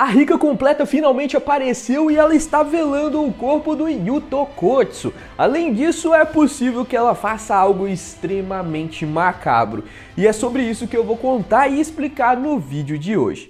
A rica completa finalmente apareceu e ela está velando o corpo do Yuto Kotsu. Além disso, é possível que ela faça algo extremamente macabro. E é sobre isso que eu vou contar e explicar no vídeo de hoje.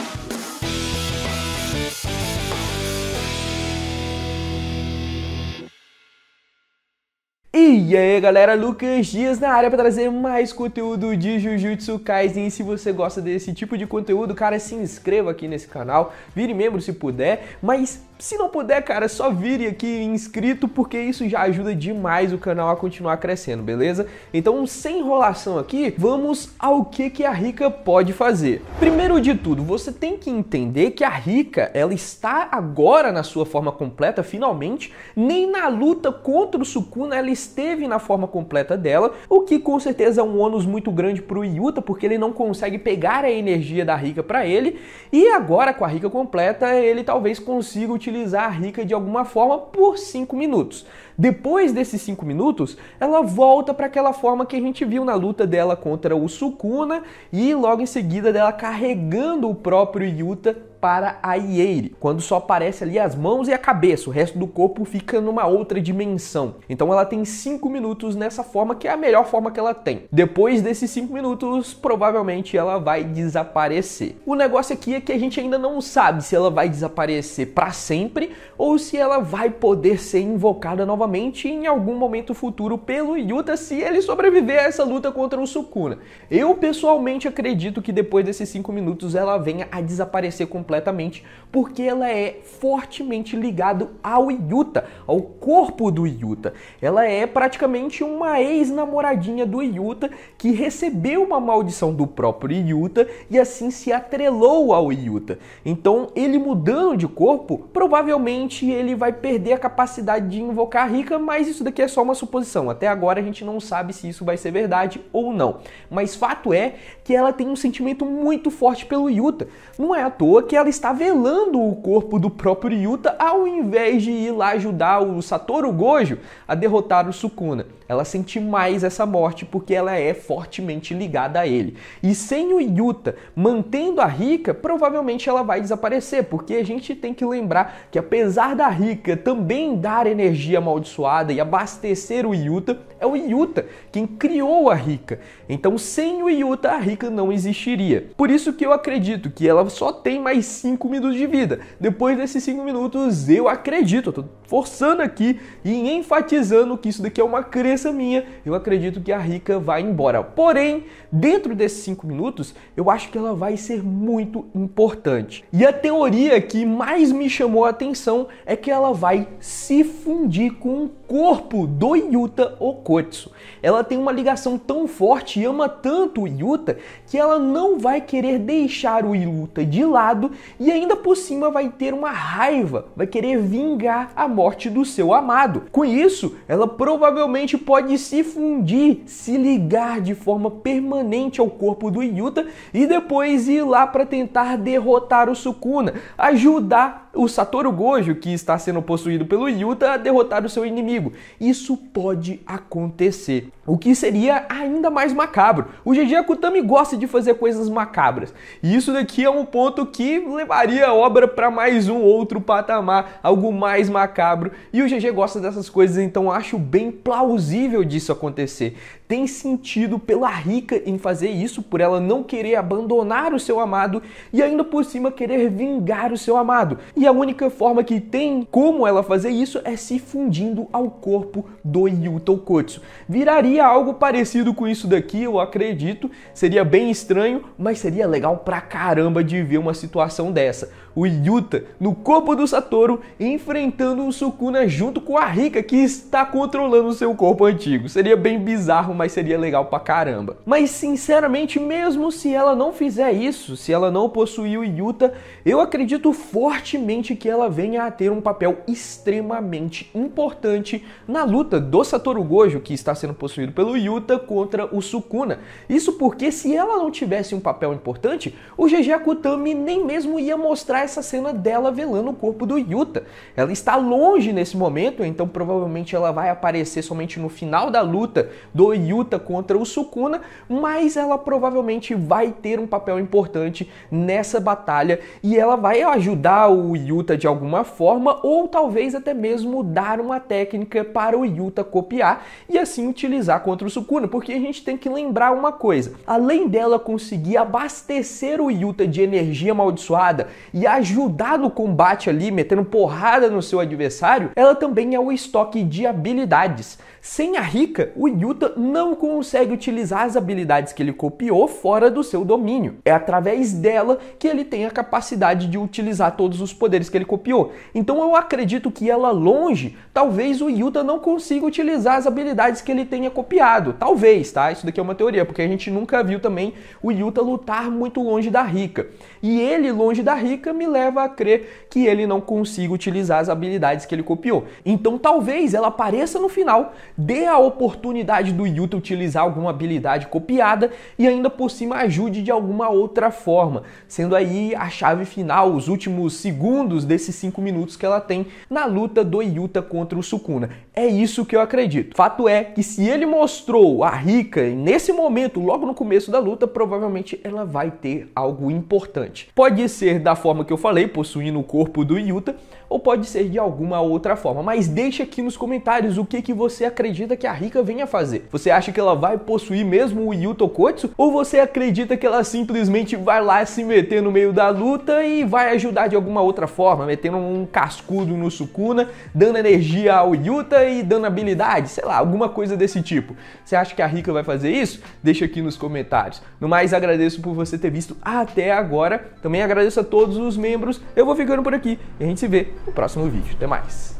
E aí galera, Lucas Dias na área para trazer mais conteúdo de Jujutsu Kaisen. Se você gosta desse tipo de conteúdo, cara, se inscreva aqui nesse canal, vire membro se puder. Mas se não puder, cara, só vire aqui inscrito, porque isso já ajuda demais o canal a continuar crescendo, beleza? Então, sem enrolação aqui, vamos ao que, que a Rica pode fazer. Primeiro de tudo, você tem que entender que a Rica, ela está agora na sua forma completa, finalmente, nem na luta contra o Sukuna ela esteve na forma completa dela, o que com certeza é um ônus muito grande pro Yuta, porque ele não consegue pegar a energia da Rica para ele, e agora com a Rica completa, ele talvez consiga utilizar utilizar a rica de alguma forma por 5 minutos. Depois desses 5 minutos, ela volta para aquela forma que a gente viu na luta dela contra o Sukuna e logo em seguida dela carregando o próprio Yuta para a Ieire, quando só aparece ali as mãos e a cabeça, o resto do corpo fica numa outra dimensão. Então ela tem 5 minutos nessa forma, que é a melhor forma que ela tem. Depois desses 5 minutos, provavelmente ela vai desaparecer. O negócio aqui é que a gente ainda não sabe se ela vai desaparecer para sempre ou se ela vai poder ser invocada novamente novamente em algum momento futuro pelo Yuta se ele sobreviver a essa luta contra o Sukuna. Eu pessoalmente acredito que depois desses 5 minutos ela venha a desaparecer completamente, porque ela é fortemente ligada ao Yuta, ao corpo do Yuta. Ela é praticamente uma ex-namoradinha do Yuta que recebeu uma maldição do próprio Yuta e assim se atrelou ao Yuta. Então, ele mudando de corpo, provavelmente ele vai perder a capacidade de invocar rica, mas isso daqui é só uma suposição. Até agora a gente não sabe se isso vai ser verdade ou não. Mas fato é que ela tem um sentimento muito forte pelo Yuta. Não é à toa que ela está velando o corpo do próprio Yuta ao invés de ir lá ajudar o Satoru Gojo a derrotar o Sukuna. Ela sente mais essa morte porque ela é fortemente ligada a ele. E sem o Yuta mantendo a Rika, provavelmente ela vai desaparecer, porque a gente tem que lembrar que apesar da Rika também dar energia mal amaldiçoada e abastecer o Utah é o Yuta quem criou a Rika. Então, sem o Yuta, a Rika não existiria. Por isso que eu acredito que ela só tem mais 5 minutos de vida. Depois desses 5 minutos, eu acredito, eu tô forçando aqui e enfatizando que isso daqui é uma crença minha, eu acredito que a Rika vai embora. Porém, dentro desses 5 minutos, eu acho que ela vai ser muito importante. E a teoria que mais me chamou a atenção é que ela vai se fundir com o corpo do Yuta Oko. Ela tem uma ligação tão forte e ama tanto o Yuta que ela não vai querer deixar o Yuta de lado e ainda por cima vai ter uma raiva, vai querer vingar a morte do seu amado. Com isso, ela provavelmente pode se fundir, se ligar de forma permanente ao corpo do Yuta e depois ir lá para tentar derrotar o Sukuna, ajudar o Satoru Gojo, que está sendo possuído pelo Yuta, a derrotar o seu inimigo. Isso pode acontecer acontecer. O que seria ainda mais macabro. O GG Akutami gosta de fazer coisas macabras. E isso daqui é um ponto que levaria a obra para mais um outro patamar, algo mais macabro. E o GG gosta dessas coisas, então acho bem plausível disso acontecer. Tem sentido pela rica em fazer isso, por ela não querer abandonar o seu amado e ainda por cima querer vingar o seu amado. E a única forma que tem como ela fazer isso é se fundindo ao corpo do Yuto Kochi. Viraria algo parecido com isso daqui, eu acredito. Seria bem estranho, mas seria legal pra caramba de ver uma situação dessa. O Yuta no corpo do Satoru enfrentando o Sukuna junto com a Rika que está controlando o seu corpo antigo. Seria bem bizarro, mas seria legal pra caramba. Mas sinceramente, mesmo se ela não fizer isso, se ela não possuir o Yuta, eu acredito fortemente que ela venha a ter um papel extremamente importante na luta do Satoru Gojo Jojo, que está sendo possuído pelo Yuta, contra o Sukuna. Isso porque se ela não tivesse um papel importante, o GG Akutami nem mesmo ia mostrar essa cena dela velando o corpo do Yuta. Ela está longe nesse momento, então provavelmente ela vai aparecer somente no final da luta do Yuta contra o Sukuna, mas ela provavelmente vai ter um papel importante nessa batalha e ela vai ajudar o Yuta de alguma forma ou talvez até mesmo dar uma técnica para o Yuta copiar e assim utilizar contra o Sukuna, porque a gente tem que lembrar uma coisa: além dela conseguir abastecer o Yuta de energia amaldiçoada e ajudar no combate ali, metendo porrada no seu adversário, ela também é o estoque de habilidades. Sem a Rika, o Yuta não consegue utilizar as habilidades que ele copiou fora do seu domínio. É através dela que ele tem a capacidade de utilizar todos os poderes que ele copiou. Então eu acredito que ela longe, talvez o Yuta não consiga utilizar as habilidades habilidades que ele tenha copiado. Talvez, tá? Isso daqui é uma teoria, porque a gente nunca viu também o Yuta lutar muito longe da Rika. E ele longe da Rika me leva a crer que ele não consiga utilizar as habilidades que ele copiou. Então talvez ela apareça no final, dê a oportunidade do Yuta utilizar alguma habilidade copiada e ainda por cima ajude de alguma outra forma, sendo aí a chave final, os últimos segundos desses cinco minutos que ela tem na luta do Yuta contra o Sukuna. É isso que eu acredito. Fato é que se ele mostrou a Rica nesse momento, logo no começo da luta, provavelmente ela vai ter algo importante. Pode ser da forma que eu falei, possuindo o corpo do Yuta, ou pode ser de alguma outra forma. Mas deixa aqui nos comentários o que, que você acredita que a Rica venha fazer. Você acha que ela vai possuir mesmo o Yuto Kotsu? Ou você acredita que ela simplesmente vai lá se meter no meio da luta e vai ajudar de alguma outra forma, metendo um cascudo no Sukuna, dando energia ao Yuta e dando habilidade, sei lá, alguma coisa desse tipo. Você acha que a Rica vai fazer isso? Deixa aqui nos comentários. No mais, agradeço por você ter visto até agora. Também agradeço a todos os membros. Eu vou ficando por aqui e a gente se vê no próximo vídeo. Até mais.